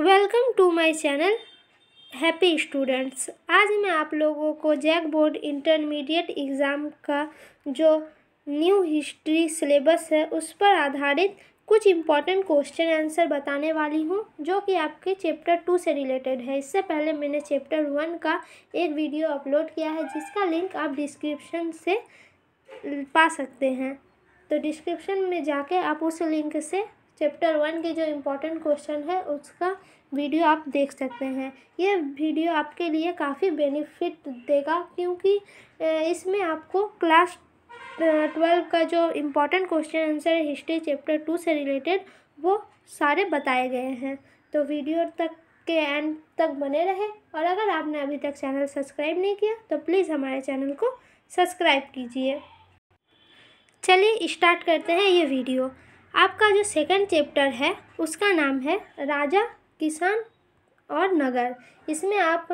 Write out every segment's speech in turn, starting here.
welcome to my channel happy students आज मैं आप लोगों को जैक बोर्ड इंटरमीडिएट एग्ज़ाम का जो न्यू हिस्ट्री सिलेबस है उस पर आधारित कुछ इम्पॉर्टेंट क्वेश्चन आंसर बताने वाली हूँ जो कि आपके चैप्टर टू से रिलेटेड है इससे पहले मैंने चैप्टर वन का एक वीडियो अपलोड किया है जिसका लिंक आप डिस्क्रिप्शन से पा सकते हैं तो डिस्क्रिप्शन में जाके आप उस लिंक से चैप्टर वन के जो इम्पोर्टेंट क्वेश्चन है उसका वीडियो आप देख सकते हैं ये वीडियो आपके लिए काफ़ी बेनिफिट देगा क्योंकि इसमें आपको क्लास ट्वेल्व का जो इम्पोर्टेंट क्वेश्चन आंसर है हिस्ट्री चैप्टर टू से रिलेटेड वो सारे बताए गए हैं तो वीडियो तक के एंड तक बने रहे और अगर आपने अभी तक चैनल सब्सक्राइब नहीं किया तो प्लीज़ हमारे चैनल को सब्सक्राइब कीजिए चलिए स्टार्ट करते हैं ये वीडियो आपका जो सेकंड चैप्टर है उसका नाम है राजा किसान और नगर इसमें आप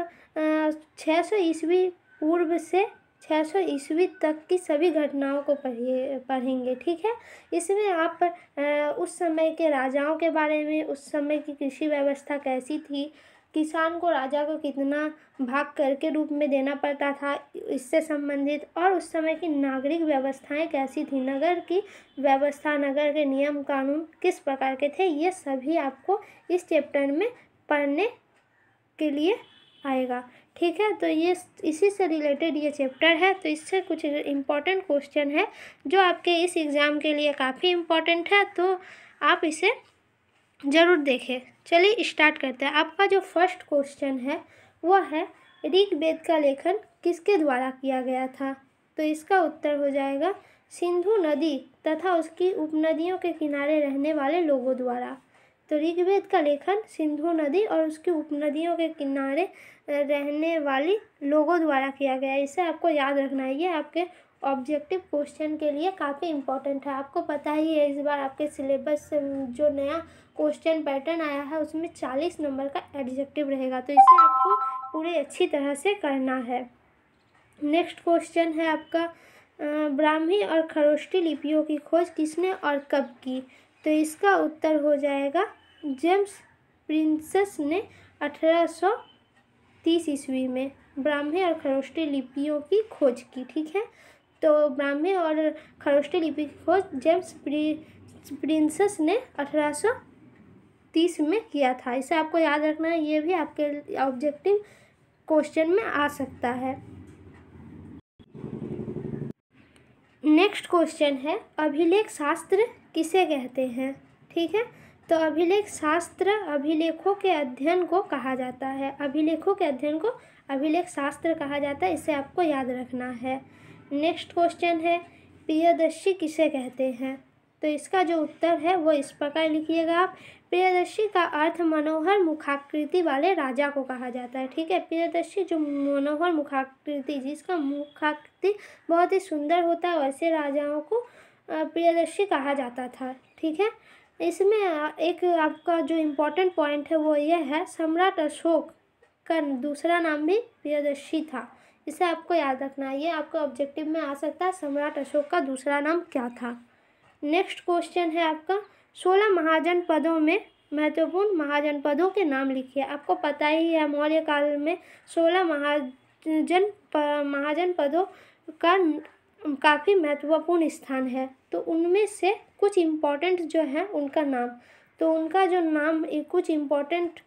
छः सौ ईस्वी पूर्व से छः सौ ईस्वी तक की सभी घटनाओं को पढ़िए पढ़ेंगे ठीक है इसमें आप आ, उस समय के राजाओं के बारे में उस समय की कृषि व्यवस्था कैसी थी किसान को राजा को कितना भाग कर के रूप में देना पड़ता था इससे संबंधित और उस समय की नागरिक व्यवस्थाएं कैसी थी नगर की व्यवस्था नगर के नियम कानून किस प्रकार के थे ये सभी आपको इस चैप्टर में पढ़ने के लिए आएगा ठीक है तो ये इसी से रिलेटेड ये चैप्टर है तो इससे कुछ इम्पॉर्टेंट क्वेश्चन है जो आपके इस एग्ज़ाम के लिए काफ़ी इम्पॉर्टेंट है तो आप इसे ज़रूर देखें चलिए स्टार्ट करते हैं आपका जो फर्स्ट क्वेश्चन है वह है वेद का लेखन किसके द्वारा किया गया था तो इसका उत्तर हो जाएगा सिंधु नदी तथा उसकी उपनदियों के किनारे रहने वाले लोगों द्वारा तो ऋग्वेद का लेखन सिंधु नदी और उसकी उपनदियों के किनारे रहने वाली लोगों द्वारा किया गया है इसे आपको याद रखना है ये आपके ऑब्जेक्टिव क्वेश्चन के लिए काफ़ी इंपॉर्टेंट है आपको पता ही है इस बार आपके सिलेबस से जो नया क्वेश्चन पैटर्न आया है उसमें चालीस नंबर का एडजेक्टिव रहेगा तो इसे आपको पूरी अच्छी तरह से करना है नेक्स्ट क्वेश्चन है आपका ब्राह्मी और खरोष्टी लिपियों की खोज किसने और कब की तो इसका उत्तर हो जाएगा जेम्स प्रिंसेस ने 1830 ईस्वी में ब्राह्मे और खरोष्टी लिपियों की खोज की ठीक है तो ब्राह्मे और खरोष्टी लिपि की खोज जेम्स प्रिंसेस ने 1830 में किया था इसे आपको याद रखना है ये भी आपके ऑब्जेक्टिव क्वेश्चन में आ सकता है नेक्स्ट क्वेश्चन है अभिलेख शास्त्र किसे कहते हैं ठीक है तो अभिलेख शास्त्र अभिलेखों के अध्ययन को कहा जाता है अभिलेखों के अध्ययन को अभिलेख शास्त्र कहा जाता है इसे आपको याद रखना है नेक्स्ट क्वेश्चन है प्रियदर्शी किसे कहते हैं तो इसका जो उत्तर है वो इस प्रकार लिखिएगा आप प्रियदर्शी का अर्थ मनोहर मुखाकृति वाले राजा को कहा जाता है ठीक है प्रियदर्शी जो मनोहर मुखाकृति जिसका मुखाकृति बहुत ही सुंदर होता है वैसे राजाओं को प्रियदर्शी कहा जाता था ठीक है इसमें एक आपका जो इम्पोर्टेंट पॉइंट है वो ये है सम्राट अशोक का दूसरा नाम भी प्रियदर्शी था इसे आपको याद रखना है ये आपको ऑब्जेक्टिव में आ सकता है सम्राट अशोक का दूसरा नाम क्या था नेक्स्ट क्वेश्चन है आपका सोलह महाजन पदों में महत्वपूर्ण महाजन पदों के नाम लिखिए आपको पता ही है मौर्य काल में सोलह महाजन महाजन पदों का काफ़ी महत्वपूर्ण स्थान है तो उनमें से कुछ इम्पोर्टेंट जो हैं उनका नाम तो उनका जो नाम कुछ इम्पोर्टेंट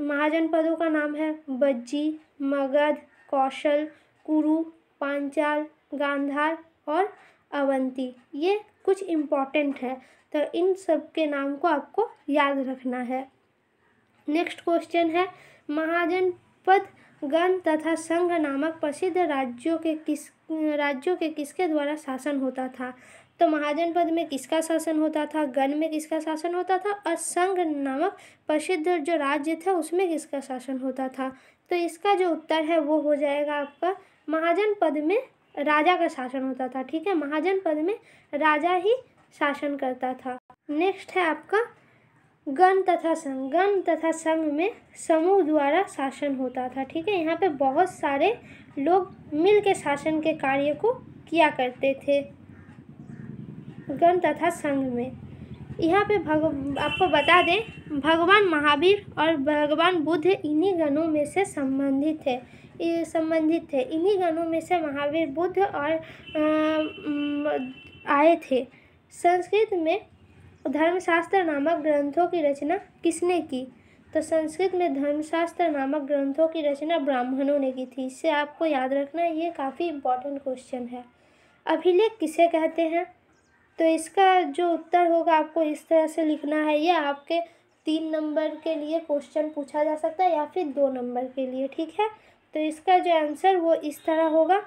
महाजनपदों का नाम है बज्जी मगध कौशल कुरु पांचाल गांधार और अवंती ये कुछ इम्पोर्टेंट है तो इन सब के नाम को आपको याद रखना है नेक्स्ट क्वेश्चन है महाजनपद गण तथा संघ नामक प्रसिद्ध राज्यों के किस राज्यों के किसके द्वारा शासन होता था तो महाजन पद में किसका शासन होता था गण में किसका शासन होता था और संघ नामक प्रसिद्ध जो राज्य था उसमें किसका शासन होता था तो इसका जो उत्तर है वो हो जाएगा आपका महाजन पद में राजा का शासन होता था ठीक है महाजन पद में राजा ही शासन करता था नेक्स्ट है आपका गण तथा संघ गण तथा संघ में समूह द्वारा शासन होता था ठीक है यहाँ पे बहुत सारे लोग मिल के शासन के कार्य को किया करते थे गण तथा संघ में यहाँ पे भग आपको बता दें भगवान महावीर और भगवान बुद्ध इन्हीं गणों में से संबंधित है संबंधित थे इन्हीं गणों में से महावीर बुद्ध और आए थे संस्कृत में धर्मशास्त्र नामक ग्रंथों की रचना किसने की तो संस्कृत में धर्मशास्त्र नामक ग्रंथों की रचना ब्राह्मणों ने की थी इससे आपको याद रखना ये काफ़ी इम्पोर्टेंट क्वेश्चन है अभिलेख किसे कहते हैं तो इसका जो उत्तर होगा आपको इस तरह से लिखना है या आपके तीन नंबर के लिए क्वेश्चन पूछा जा सकता है या फिर दो नंबर के लिए ठीक है तो इसका जो आंसर वो इस तरह होगा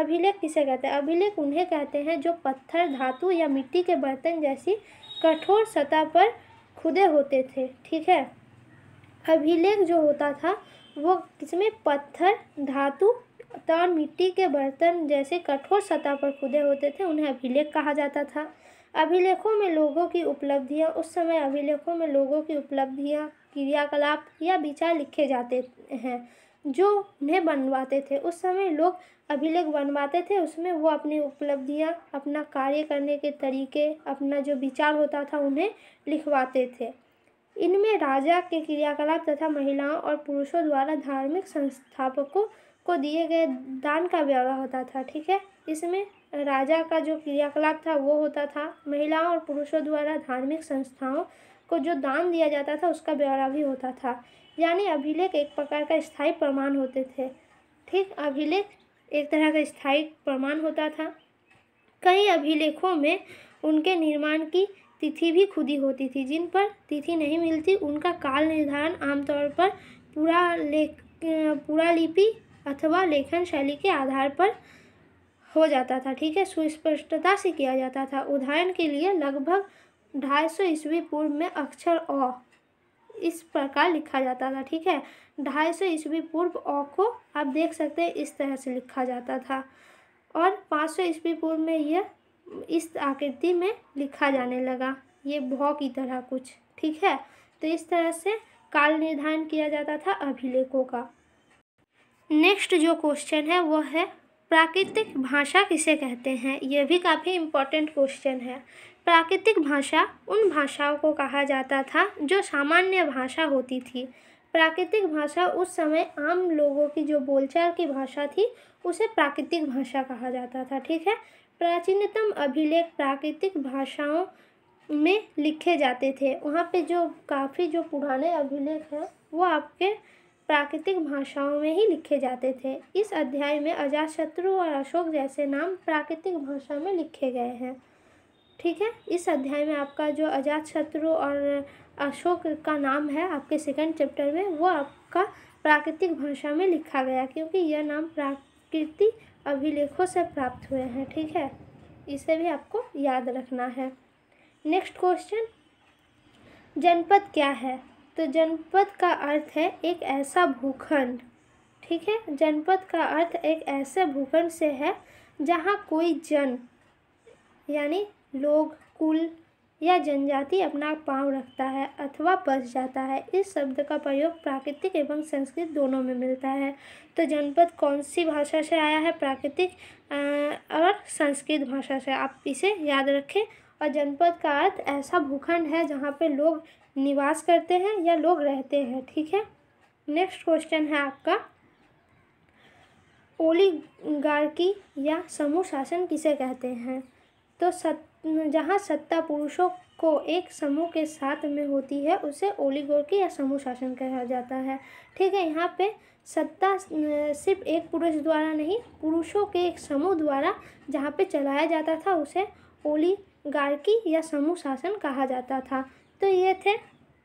अभिलेख किसे कहते हैं अभिलेख उन्हें कहते हैं जो पत्थर धातु या मिट्टी के बर्तन जैसी कठोर सतह पर खुदे होते थे ठीक है अभिलेख जो होता था वो किसमें पत्थर धातु तथा मिट्टी के बर्तन जैसे कठोर सतह पर खुदे होते थे उन्हें अभिलेख कहा जाता था अभिलेखों में लोगों की उपलब्धियाँ उस समय अभिलेखों में लोगों की उपलब्धियाँ क्रियाकलाप या विचार लिखे जाते हैं जो उन्हें बनवाते थे उस समय लोग अभिलेख बनवाते थे उसमें वो अपनी उपलब्धियाँ अपना कार्य करने के तरीके अपना जो विचार होता था उन्हें लिखवाते थे इनमें राजा के क्रियाकलाप तथा महिलाओं और पुरुषों द्वारा धार्मिक संस्थापकों को दिए गए दान का ब्यौरा होता था ठीक है इसमें राजा का जो क्रियाकलाप था वो होता था महिलाओं और पुरुषों द्वारा धार्मिक संस्थाओं को जो दान दिया जाता था उसका ब्यौरा भी होता था यानी अभिलेख एक प्रकार का स्थायी प्रमाण होते थे ठीक अभिलेख एक तरह का स्थायी प्रमाण होता था कई अभिलेखों में उनके निर्माण की तिथि भी खुदी होती थी जिन पर तिथि नहीं मिलती उनका काल निर्धारण आमतौर पर पूरा लेख पूरा लिपि अथवा लेखन शैली के आधार पर हो जाता था ठीक है सुस्पष्टता से किया जाता था उदाहरण के लिए लगभग ढाई सौ ईस्वी पूर्व में अक्षर अ इस प्रकार लिखा जाता था ठीक है ढाई सौ ईस्वी पूर्व अ को आप देख सकते हैं इस तरह से लिखा जाता था और पाँच सौ ईस्वी पूर्व में यह इस आकृति में लिखा जाने लगा ये भौ की तरह कुछ ठीक है तो इस तरह से काल निर्धारण किया जाता था अभिलेखों का नेक्स्ट जो क्वेश्चन है वो है प्राकृतिक भाषा किसे कहते हैं यह भी काफ़ी इम्पोर्टेंट क्वेश्चन है प्राकृतिक भाषा उन भाषाओं को कहा जाता था जो सामान्य भाषा होती थी प्राकृतिक भाषा उस समय आम लोगों की जो बोलचाल की भाषा थी उसे प्राकृतिक भाषा कहा जाता था ठीक है प्राचीनतम अभिलेख प्राकृतिक भाषाओं में लिखे जाते थे वहाँ पे जो काफ़ी जो पुराने अभिलेख हैं वो आपके प्राकृतिक भाषाओं में ही लिखे जाते थे इस अध्याय में अजातशत्रु और अशोक जैसे नाम प्राकृतिक भाषा में लिखे गए हैं ठीक है इस अध्याय में आपका जो अजातशत्रु और अशोक का नाम है आपके सेकंड चैप्टर में वो आपका प्राकृतिक भाषा में लिखा गया क्योंकि यह नाम प्राकृतिक अभिलेखों से प्राप्त हुए हैं ठीक है इसे भी आपको याद रखना है नेक्स्ट क्वेश्चन जनपद क्या है तो जनपद का अर्थ है एक ऐसा भूखंड ठीक है जनपद का अर्थ एक ऐसे भूखंड से है जहाँ कोई जन यानी लोग कुल या जनजाति अपना पांव रखता है अथवा पस जाता है इस शब्द का प्रयोग प्राकृतिक एवं संस्कृत दोनों में मिलता है तो जनपद कौन सी भाषा से आया है प्राकृतिक और संस्कृत भाषा से आप इसे याद रखें और जनपद का अर्थ ऐसा भूखंड है जहाँ पे लोग निवास करते हैं या लोग रहते हैं ठीक है नेक्स्ट क्वेश्चन है आपका ओलीगार्की या समूह शासन किसे कहते हैं तो सत जहाँ सत्ता पुरुषों को एक समूह के साथ में होती है उसे ओलीगोर्की या समूह शासन कहा जाता है ठीक है यहाँ पे सत्ता सिर्फ एक पुरुष द्वारा नहीं पुरुषों के एक समूह द्वारा जहाँ पे चलाया जाता था उसे ओलीगार्की या समूह शासन कहा जाता था तो ये थे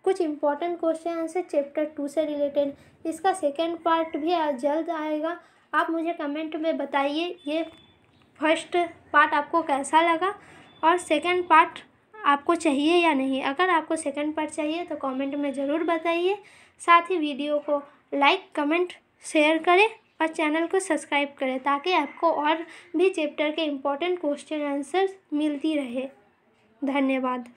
कुछ इम्पॉर्टेंट क्वेश्चन से चैप्टर टू से रिलेटेड इसका सेकेंड पार्ट भी जल्द आएगा आप मुझे कमेंट में बताइए ये फर्स्ट पार्ट आपको कैसा लगा और सेकंड पार्ट आपको चाहिए या नहीं अगर आपको सेकंड पार्ट चाहिए तो कमेंट में ज़रूर बताइए साथ ही वीडियो को लाइक कमेंट शेयर करें और चैनल को सब्सक्राइब करें ताकि आपको और भी चैप्टर के इम्पोर्टेंट क्वेश्चन आंसर्स मिलती रहे धन्यवाद